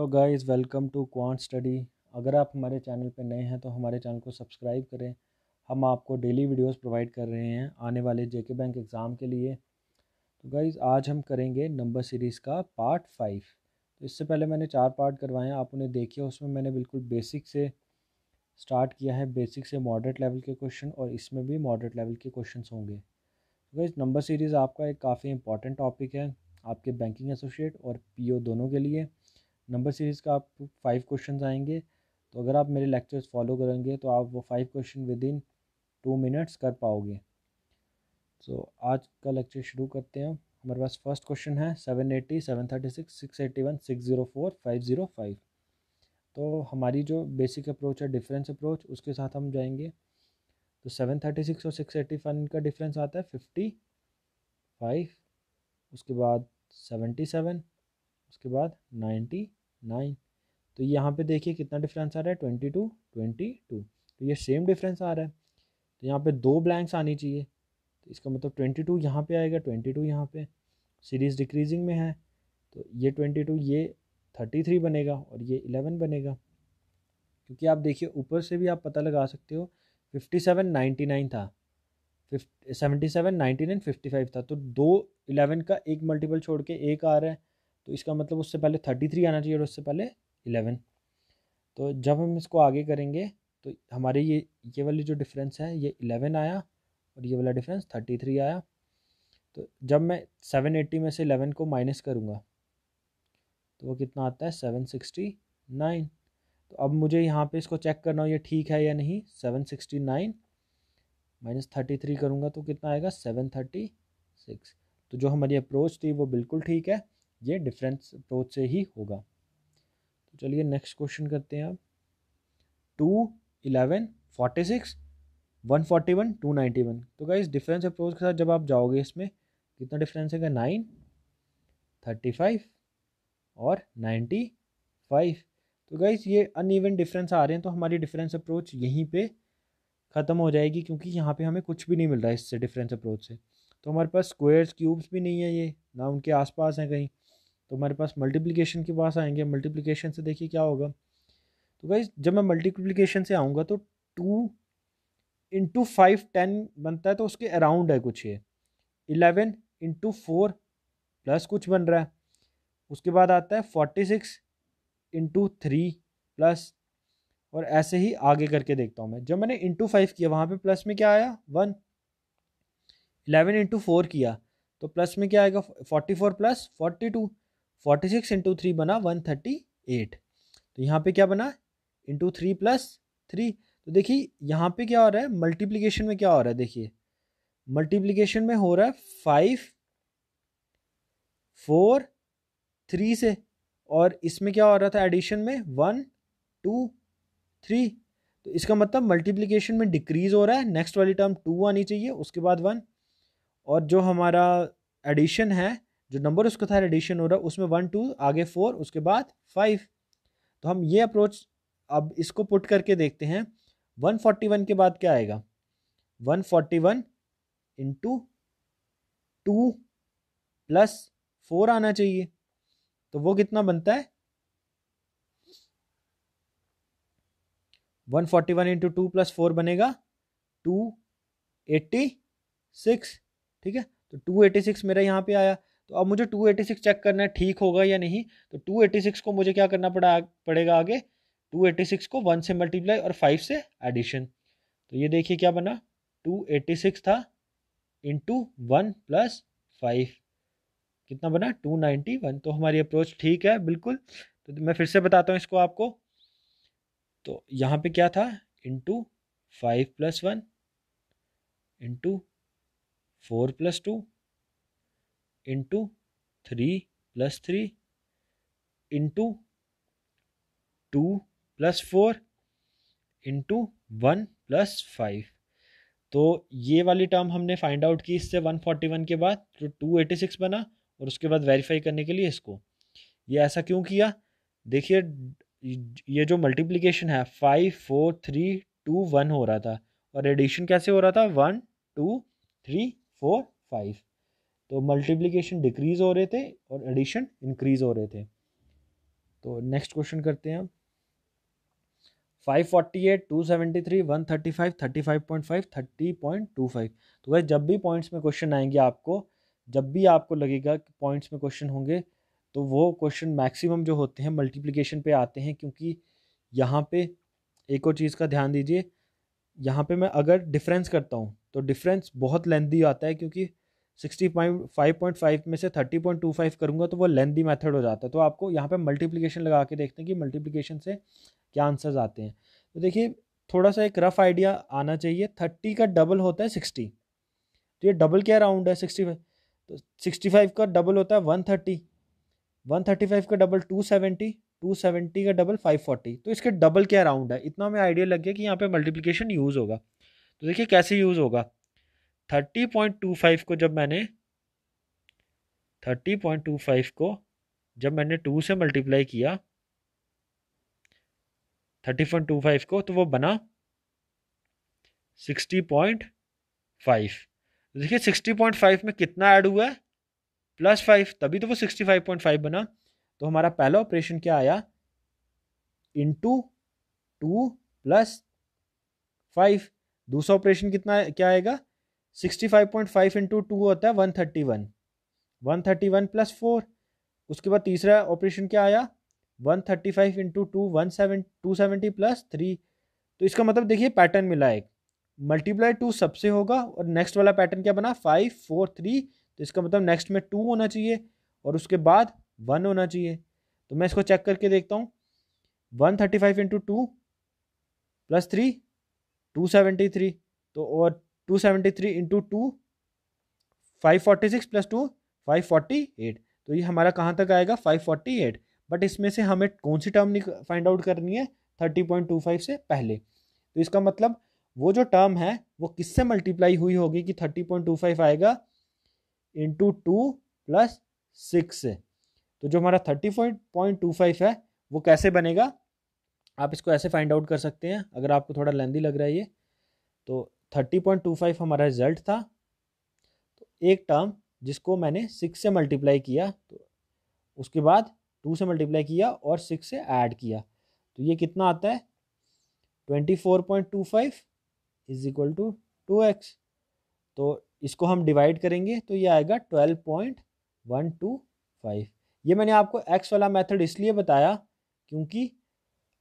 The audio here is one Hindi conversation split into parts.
तो guys welcome to quant study अगर आप हमारे चैनल पर नए हैं तो हमारे चैनल को सब्सक्राइब करें हम आपको डेली वीडियोस प्रोवाइड कर रहे हैं आने वाले जेके बैंक एग्ज़ाम के लिए तो गाइस आज हम करेंगे नंबर सीरीज़ का पार्ट फाइव तो इससे पहले मैंने चार पार्ट करवाए आप उन्हें देखिए उसमें मैंने बिल्कुल बेसिक से स्टार्ट किया है बेसिक से मॉडरेट लेवल के क्वेश्चन और इसमें भी मॉडरेट लेवल के क्वेश्चन होंगे तो गाइज़ नंबर सीरीज़ आपका एक काफ़ी इंपॉर्टेंट टॉपिक है आपके बैंकिंग एसोसिएट और पी दोनों के लिए नंबर सीरीज़ का आप फाइव क्वेश्चन आएंगे तो अगर आप मेरे लेक्चर्स फॉलो करेंगे तो आप वो five question within two minutes कर पाओगे सो so, आज का लेक्चर शुरू करते हैं हमारे पास फर्स्ट क्वेश्चन है seven eighty seven thirty six six eighty one six zero four five zero five तो हमारी जो बेसिक अप्रोच है डिफरेंस अप्रोच उसके साथ हम जाएंगे तो सेवन थर्टी सिक्स और सिक्स एटी वन का डिफरेंस आता है फिफ्टी फाइव उसके बाद सेवेंटी सेवन उसके बाद नाइन्टी नाइन तो यहाँ पे देखिए कितना डिफरेंस आ रहा है ट्वेंटी टू ट्वेंटी टू तो ये सेम डिफरेंस आ रहा है तो यहाँ पे दो ब्लैंक्स आनी चाहिए तो इसका मतलब ट्वेंटी टू यहाँ पर आएगा ट्वेंटी टू यहाँ पर सीरीज़ डिक्रीजिंग में है तो ये ट्वेंटी टू ये थर्टी थ्री बनेगा और ये इलेवन बनेगा क्योंकि आप देखिए ऊपर से भी आप पता लगा सकते हो फिफ्टी सेवन नाइन्टी नाइन था seventy seven ninety nine fifty five था तो दो इलेवन का एक मल्टीपल छोड़ के एक आ रहा है तो इसका मतलब उससे पहले थर्टी थ्री आना चाहिए और उससे पहले इलेवन तो जब हम इसको आगे करेंगे तो हमारे ये ये वाली जो डिफरेंस है ये इलेवन आया और ये वाला डिफरेंस थर्टी थ्री आया तो जब मैं सेवन एट्टी में से इलेवन को माइनस करूँगा तो वो कितना आता है सेवन सिक्सटी नाइन तो अब मुझे यहाँ पे इसको चेक करना हो ये ठीक है या नहीं seven sixty nine minus thirty three करूँगा तो कितना आएगा सेवन थर्टी सिक्स तो जो हमारी अप्रोच थी वो बिल्कुल ठीक है ये डिफरेंस अप्रोच से ही होगा तो चलिए नेक्स्ट क्वेश्चन करते हैं आप two eleven forty six one forty one two ninety one तो गाइज डिफरेंस अप्रोच के साथ जब आप जाओगे इसमें कितना डिफरेंस है नाइन थर्टी फाइव और नाइन्टी फाइव तो गाइज ये अनइवन डिफरेंस आ रहे हैं तो हमारी डिफरेंस अप्रोच यहीं पे ख़त्म हो जाएगी क्योंकि यहाँ पे हमें कुछ भी नहीं मिल रहा है इससे डिफरेंस अप्रोच से तो हमारे पास स्क्वेयर्स क्यूब्स भी नहीं है ये ना उनके आसपास हैं कहीं तो हमारे पास मल्टीप्लिकेशन के पास आएंगे मल्टीप्लिकेशन से देखिए क्या होगा तो भाई जब मैं मल्टीप्लिकेशन से आऊँगा तो टू इंटू फाइव टेन बनता है तो उसके अराउंड है कुछ ये इलेवन इंटू फोर प्लस कुछ बन रहा है उसके बाद आता है forty six into three plus और ऐसे ही आगे करके देखता हूँ मैं जब मैंने इंटू फाइव किया वहाँ पे प्लस में क्या आया वन इलेवन इंटू फोर किया तो प्लस में क्या आएगा forty four plus forty two forty six into three बना वन थर्टी एट तो यहाँ पे क्या बना इंटू थ्री प्लस थ्री तो देखिए यहाँ पे क्या हो रहा है मल्टीप्लीकेशन में क्या हो रहा है देखिए मल्टीप्लीकेशन में हो रहा है फाइव फोर थ्री से और इसमें क्या हो रहा था एडिशन में वन टू थ्री तो इसका मतलब मल्टीप्लीकेशन में डिक्रीज़ हो रहा है नेक्स्ट वाली टर्म टू आनी चाहिए उसके बाद वन और जो हमारा एडिशन है जो नंबर उसका था एडिशन हो रहा है उसमें वन टू आगे फोर उसके बाद फाइव तो हम ये अप्रोच अब इसको पुट करके देखते हैं वन फोर्टी वन के बाद क्या आएगा one forty one into two plus four आना चाहिए तो वो कितना बनता है one forty one into two plus four बनेगा टू एट्टी सिक्स ठीक है तो टू एटी सिक्स मेरा यहाँ पे आया तो अब मुझे 286 चेक करना है ठीक होगा या नहीं तो 286 को मुझे क्या करना पड़ा पड़ेगा आगे 286 को वन से मल्टीप्लाई और फाइव से एडिशन तो ये देखिए क्या बना 286 था इंटू वन प्लस फाइव कितना बना 291 तो हमारी अप्रोच ठीक है बिल्कुल तो मैं फिर से बताता हूँ इसको आपको तो यहाँ पे क्या था into five plus one into four plus two into three plus three into two plus four into one plus five तो ये वाली टर्म हमने फाइंड आउट की इससे 141 के बाद तो 286 बना और उसके बाद वेरीफाई करने के लिए इसको ये ऐसा क्यों किया देखिए ये जो मल्टीप्लिकेशन है five four three two one हो रहा था और एडिशन कैसे हो रहा था one two three four five तो मल्टीप्लिकेशन डिक्रीज़ हो रहे थे और एडिशन इंक्रीज़ हो रहे थे तो नेक्स्ट क्वेश्चन करते हैं हम five five five forty eight two seventy three one thirty thirty point five thirty point two five तो वह जब भी पॉइंट्स में क्वेश्चन आएंगे आपको जब भी आपको लगेगा कि पॉइंट्स में क्वेश्चन होंगे तो वो क्वेश्चन मैक्सिमम जो होते हैं मल्टीप्लिकेशन पे आते हैं क्योंकि यहाँ पे एक और चीज़ का ध्यान दीजिए यहाँ पे मैं अगर डिफरेंस करता हूँ तो डिफरेंस बहुत लेंदी आता है क्योंकि sixty point five point five में से थर्टी पॉइंट टू फाइव करूँगा तो वो लेंदी मेथड हो जाता है तो आपको यहाँ पे मल्टीप्लिकेशन लगा के देखते हैं कि मल्टीप्लिकेशन से क्या आंसर्स आते हैं तो देखिए थोड़ा सा एक रफ आइडिया आना चाहिए थर्टी का डबल होता है सिक्सटी तो ये डबल क्या राउंड है सिक्सटी फाइव तो सिक्सटी फाइव का डबल होता है one thirty one thirty five का double two seventy two seventy का डबल फाइव फोर्टी तो इसके डबल क्या राउंड है इतना हमें आइडिया लग गया कि यहाँ पर मल्टीप्लीकेशन यूज़ होगा तो देखिए कैसे यूज़ होगा थर्टी पॉइंट टू फाइव को जब मैंने थर्टी पॉइंट टू फाइव को जब मैंने टू से मल्टीप्लाई किया थर्टी पॉइंट टू फाइव को तो वो बना सिक्सटी पॉइंट फाइव देखिए सिक्सटी पॉइंट फाइव में कितना ऐड हुआ है प्लस फाइव तभी तो वो सिक्सटी फाइव पॉइंट फाइव बना तो हमारा पहला ऑपरेशन क्या आया इंटू टू प्लस फाइव दूसरा ऑपरेशन कितना क्या आएगा sixty five point five into two होता है one thirty one one thirty one plus four उसके बाद तीसरा ऑपरेशन क्या आया one thirty five into two one seven two seventy plus three तो इसका मतलब देखिए पैटर्न मिला एक मल्टीप्लाई टू सबसे होगा और नेक्स्ट वाला पैटर्न क्या बना फाइव फोर थ्री तो इसका मतलब नेक्स्ट में टू होना चाहिए और उसके बाद वन होना चाहिए तो मैं इसको चेक करके देखता हूँ one thirty five into two plus three two seventy three तो और two seventy three into two five forty six plus two five forty eight तो ये हमारा कहाँ तक आएगा फाइव फोर्टी एट बट इसमें से हमें कौन सी टर्म फाइंड आउट करनी है थर्टी पॉइंट टू फाइव से पहले तो इसका मतलब वो जो टर्म है वो किससे मल्टीप्लाई हुई होगी कि थर्टी पॉइंट टू फाइव आएगा इंटू टू प्लस सिक्स तो जो हमारा थर्टी पॉइंट टू फाइव है वो कैसे बनेगा आप इसको ऐसे फाइंड आउट कर सकते हैं अगर आपको थोड़ा लेंदी लग रहा है ये तो थर्टी पॉइंट टू फाइव हमारा रिजल्ट था तो एक टर्म जिसको मैंने सिक्स से मल्टीप्लाई किया तो उसके बाद टू से मल्टीप्लाई किया और सिक्स से ऐड किया तो ये कितना आता है twenty four point two five is equal to two x तो इसको हम डिवाइड करेंगे तो ये आएगा twelve point one two five ये मैंने आपको एक्स वाला मेथड इसलिए बताया क्योंकि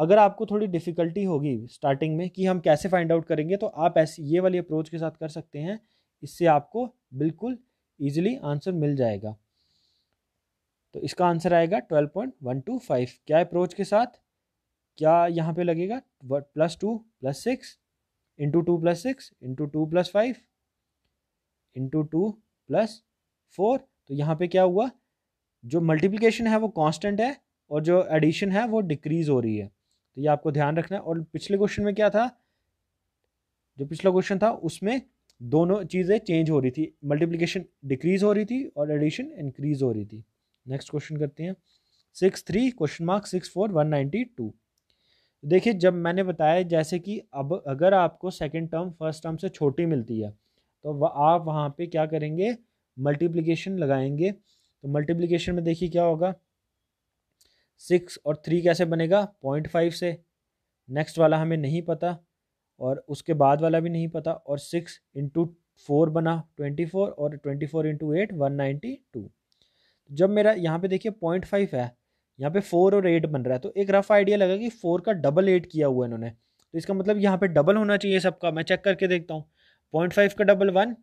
अगर आपको थोड़ी डिफ़िकल्टी होगी स्टार्टिंग में कि हम कैसे फाइंड आउट करेंगे तो आप ऐसी ये वाली अप्रोच के साथ कर सकते हैं इससे आपको बिल्कुल ईजिली आंसर मिल जाएगा तो इसका आंसर आएगा twelve point one two five क्या अप्रोच के साथ क्या यहाँ पे लगेगा plus two plus six into two plus six into two plus five into two plus four तो यहाँ पे क्या हुआ जो मल्टीप्लिकेशन है वो कांस्टेंट है और जो एडिशन है वो डिक्रीज़ हो रही है तो ये आपको ध्यान रखना है और पिछले क्वेश्चन में क्या था जो पिछला क्वेश्चन था उसमें दोनों चीज़ें चेंज हो रही थी मल्टीप्लीकेशन डिक्रीज हो रही थी और एडिशन इंक्रीज हो रही थी नेक्स्ट क्वेश्चन करते हैं six three question mark six four one ninety two देखिए जब मैंने बताया जैसे कि अब अगर आपको सेकेंड टर्म फर्स्ट टर्म से छोटी मिलती है तो वह आप वहाँ पे क्या करेंगे मल्टीप्लीकेशन लगाएंगे तो मल्टीप्लीकेशन में देखिए क्या होगा सिक्स और थ्री कैसे बनेगा पॉइंट फाइव से नेक्स्ट वाला हमें नहीं पता और उसके बाद वाला भी नहीं पता और सिक्स इंटू फोर बना ट्वेंटी फोर और twenty four into eight one ninety two जब मेरा यहाँ पे देखिए पॉइंट फाइव है यहाँ पे फोर और एट बन रहा है तो एक रफ आइडिया लगा कि फोर का डबल एट किया हुआ है इन्होंने तो इसका मतलब यहाँ पे डबल होना चाहिए सबका मैं चेक करके देखता हूँ पॉइंट फाइव का डबल वन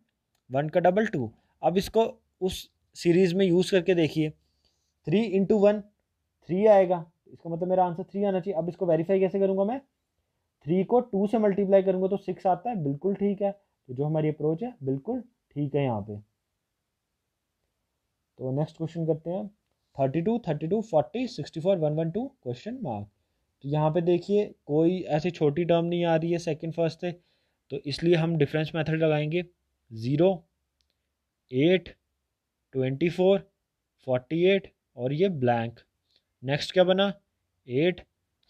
वन का डबल टू अब इसको उस सीरीज़ में यूज़ करके देखिए थ्री इंटू वन थ्री आएगा इसका मतलब मेरा आंसर थ्री आना चाहिए अब इसको वेरीफाई कैसे करूँगा मैं थ्री को टू से मल्टीप्लाई करूँगा तो सिक्स आता है बिल्कुल ठीक है तो जो हमारी अप्रोच है बिल्कुल ठीक है यहाँ पे तो नेक्स्ट क्वेश्चन करते हैं thirty two thirty two forty sixty four one one two question mark तो यहाँ पे देखिए कोई ऐसी छोटी टर्म नहीं आ रही है सेकंड फर्स्ट से तो इसलिए हम डिफरेंस मेथड लगाएंगे zero eight twenty four forty eight और ये ब्लैंक नेक्स्ट क्या बना एट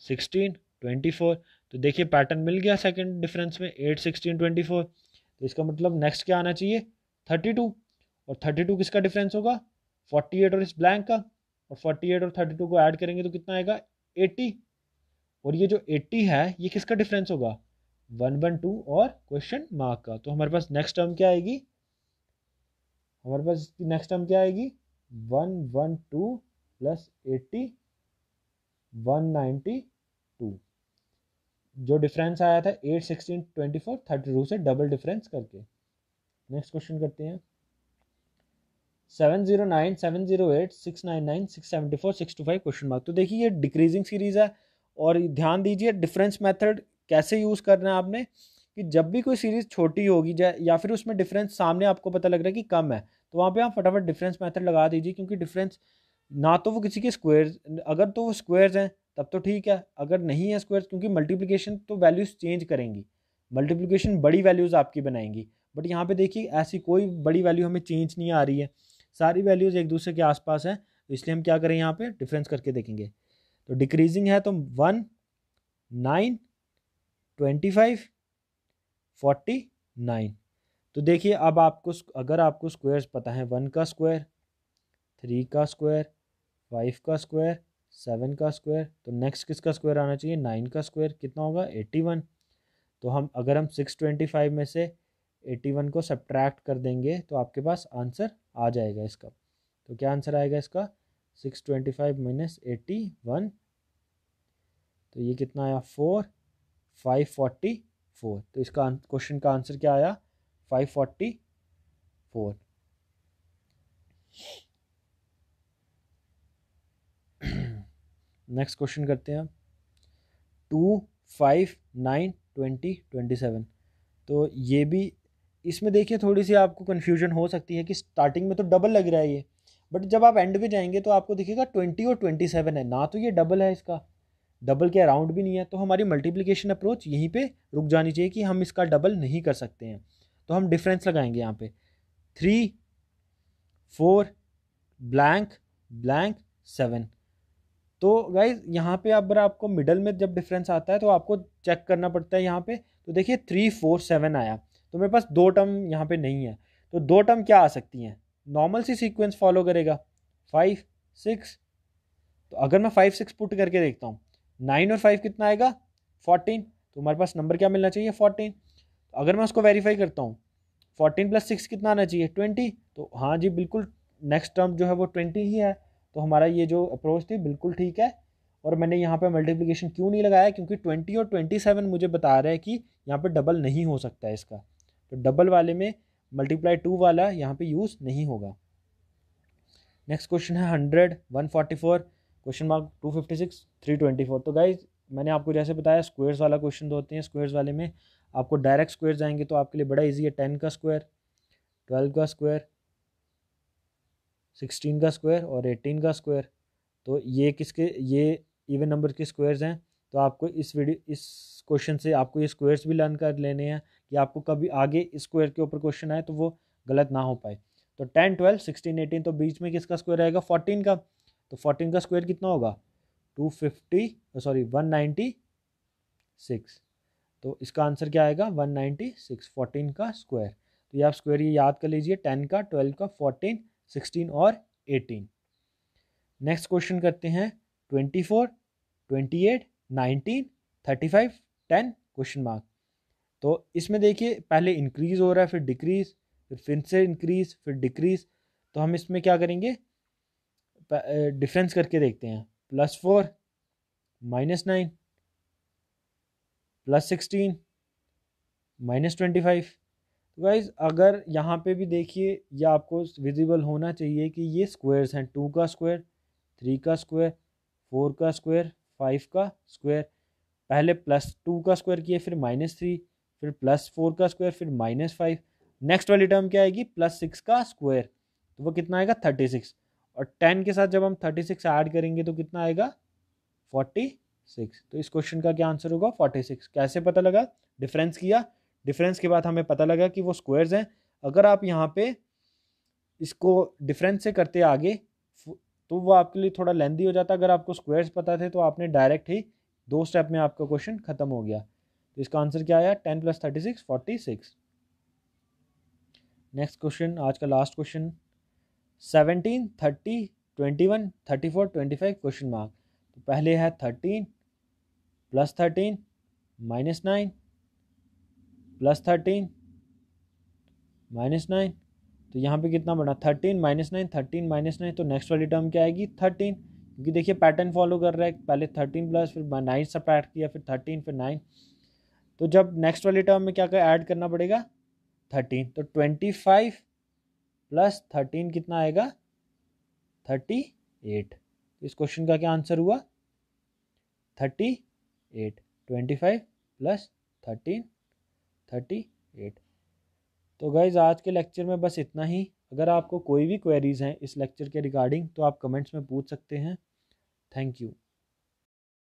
सिक्सटीन ट्वेंटी फोर तो देखिए पैटर्न मिल गया सेकंड डिफरेंस में एट सिक्सटीन ट्वेंटी फोर तो इसका मतलब नेक्स्ट क्या आना चाहिए थर्टी टू और थर्टी टू किसका डिफरेंस होगा फोर्टी एट और इस ब्लैंक का और फोर्टी एट और थर्टी टू को ऐड करेंगे तो कितना आएगा एट्टी और ये जो एट्टी है ये किसका डिफरेंस होगा वन वन टू और क्वेश्चन मार्क का तो हमारे पास नेक्स्ट टर्म क्या आएगी हमारे पास इसकी नेक्स्ट टर्म क्या आएगी one one two plus eighty 192 जो डिफरेंस आया था eight sixteen twenty four thirty two से डबल डिफरेंस करके नेक्स्ट क्वेश्चन करते हैं seven zero nine seven zero eight six nine nine six seventy four six two five question mark तो देखिए ये डिक्रीजिंग सीरीज है और ध्यान दीजिए डिफरेंस मेथड कैसे यूज़ करना है आपने कि जब भी कोई सीरीज़ छोटी होगी या फिर उसमें डिफरेंस सामने आपको पता लग रहा है कि कम है तो वहाँ पे आप फटाफट डिफरेंस मेथड लगा दीजिए क्योंकि डिफरेंस ना तो वो किसी के स्क्वायर्स अगर तो वो स्क्वायर्स हैं तब तो ठीक है अगर नहीं है स्क्वायर्स क्योंकि मल्टीप्लिकेशन तो वैल्यूज़ चेंज करेंगी मल्टीप्लिकेशन बड़ी वैल्यूज़ आपकी बनाएंगी बट यहाँ पे देखिए ऐसी कोई बड़ी वैल्यू हमें चेंज नहीं आ रही है सारी वैल्यूज़ एक दूसरे के आसपास हैं तो इसलिए हम क्या करें यहाँ पे डिफरेंस करके देखेंगे तो डिक्रीजिंग है तो one nine twenty five forty nine तो देखिए अब आपको अगर आपको स्क्वायर्स पता है वन का स्क्वायर थ्री का स्क्वायर फाइव का स्क्वायर सेवन का स्क्वायर तो नेक्स्ट किसका स्क्वायर आना चाहिए नाइन का स्क्वायर कितना होगा एट्टी वन तो हम अगर हम सिक्स ट्वेंटी फाइव में से एट्टी वन को सब्ट्रैक्ट कर देंगे तो आपके पास आंसर आ जाएगा इसका तो क्या आंसर आएगा इसका six twenty five minus eighty one तो ये कितना आया फोर फाइव फोर्टी फोर तो इसका क्वेश्चन का आंसर क्या आया five forty four next question करते हैं two five nine twenty twenty seven तो ये भी इसमें देखिए थोड़ी सी आपको कन्फ्यूजन हो सकती है कि स्टार्टिंग में तो डबल लग रहा है ये बट जब आप एंड में जाएंगे तो आपको दिखेगा ट्वेंटी और ट्वेंटी सेवन है ना तो ये डबल है इसका डबल के अराउंड भी नहीं है तो हमारी मल्टीप्लिकेशन अप्रोच यहीं पे रुक जानी चाहिए कि हम इसका डबल नहीं कर सकते हैं तो हम डिफरेंस लगाएंगे यहाँ पे three four blank blank seven तो गाइज यहाँ पे अगर आपको मिडल में जब डिफरेंस आता है तो आपको चेक करना पड़ता है यहाँ पे तो देखिए थ्री फोर सेवन आया तो मेरे पास दो टर्म यहाँ पे नहीं है तो दो टर्म क्या आ सकती हैं नॉर्मल सी सीक्वेंस फॉलो करेगा फाइव सिक्स तो अगर मैं फाइव सिक्स पुट करके देखता हूँ नाइन और फाइव कितना आएगा फोर्टीन तो हमारे पास नंबर क्या मिलना चाहिए फोर्टीन तो अगर मैं उसको वेरीफाई करता हूँ फोर्टीन प्लस सिक्स कितना आना चाहिए ट्वेंटी तो हाँ जी बिल्कुल नेक्स्ट टर्म जो है वो ट्वेंटी ही है तो हमारा ये जो अप्रोच थी बिल्कुल ठीक है और मैंने यहाँ पे मल्टीप्लिकेशन क्यों नहीं लगाया क्योंकि ट्वेंटी और ट्वेंटी सेवन मुझे बता रहा है कि यहाँ पे डबल नहीं हो सकता है इसका तो डबल वाले में मल्टीप्लाई टू वाला यहाँ पे यूज़ नहीं होगा नेक्स्ट क्वेश्चन है hundred one forty four question mark two fifty six three twenty four तो गाइज मैंने आपको जैसे बताया स्क्वेयर्स वाला क्वेश्चन तो होते हैं स्क्वेयर्स वाले में आपको डायरेक्ट स्क्वेयर जाएंगे तो आपके लिए बड़ा ईजी है टेन का स्क्वायर ट्वेल्व का स्क्वायर सिक्सटीन का स्क्वायर और एटीन का स्क्वायर तो ये किसके ये इवन नंबर के स्क्वायर्स हैं तो आपको इस वीडियो इस क्वेश्चन से आपको ये स्क्वायर्स भी लर्न कर लेने हैं कि आपको कभी आगे स्क्वायर के ऊपर क्वेश्चन आए तो वो गलत ना हो पाए तो टेन ट्वेल्व सिक्सटीन एटीन तो बीच में किसका स्क्वायर आएगा फोर्टीन का तो फोर्टीन का स्क्वायर कितना होगा two fifty sorry one ninety six तो इसका आंसर क्या आएगा वन नाइन्टी सिक्स फोर्टीन का स्क्वायर तो ये आप स्क्वायर ये याद कर लीजिए टेन का ट्वेल्व का फोर्टीन सिक्सटीन और एटीन नेक्स्ट क्वेश्चन करते हैं twenty four twenty eight nineteen thirty five ten question mark तो इसमें देखिए पहले इंक्रीज़ हो रहा है फिर डिक्रीज़ फिर फिर से इंक्रीज़ फिर डिक्रीज़ तो हम इसमें क्या करेंगे डिफरेंस करके देखते हैं plus four minus nine plus sixteen minus twenty five तो गाइज़ अगर यहाँ पे भी देखिए ये आपको विजिबल होना चाहिए कि ये स्क्वायर्स हैं टू का स्क्वायर थ्री का स्क्वायर फोर का स्क्वायर फाइव का स्क्वायर पहले प्लस टू का स्क्वायर किए फिर माइनस थ्री फिर प्लस फोर का स्क्वायर फिर माइनस फाइव नेक्स्ट वाली टर्म क्या आएगी प्लस सिक्स का स्क्वायर तो वो कितना आएगा थर्टी सिक्स और टेन के साथ जब हम थर्टी सिक्स ऐड करेंगे तो कितना आएगा फोर्टी सिक्स तो इस क्वेश्चन का क्या आंसर होगा फोर्टी सिक्स कैसे पता लगा डिफरेंस किया डिफरेंस के बाद हमें पता लगा कि वो स्क्वायर्स हैं अगर आप यहाँ पे इसको डिफरेंस से करते आगे तो वो आपके लिए थोड़ा लेंदी हो जाता अगर आपको स्क्वायर्स पता थे तो आपने डायरेक्ट ही दो स्टेप में आपका क्वेश्चन खत्म हो गया तो इसका आंसर क्या आया ten plus thirty six forty six next question आज का last question seventeen thirty twenty one thirty four twenty five question mark तो पहले है thirteen plus thirteen minus nine plus thirteen minus nine तो यहाँ पे कितना बना thirteen minus nine thirteen minus nine तो नेक्स्ट वाली टर्म क्या आएगी थर्टीन क्योंकि देखिए पैटर्न फॉलो कर रहा है पहले थर्टीन प्लस फिर नाइन सब सप्रैक्ट किया फिर थर्टीन फिर नाइन तो जब नेक्स्ट वाली टर्म में क्या कर ऐड करना पड़ेगा थर्टीन तो ट्वेंटी फाइव प्लस थर्टीन कितना आएगा थर्टी एट तो इस क्वेश्चन का क्या आंसर हुआ thirty eight twenty five plus thirteen thirty eight तो गाइज़ आज के लेक्चर में बस इतना ही अगर आपको कोई भी क्वेरीज़ हैं इस लेक्चर के रिगार्डिंग तो आप कमेंट्स में पूछ सकते हैं थैंक यू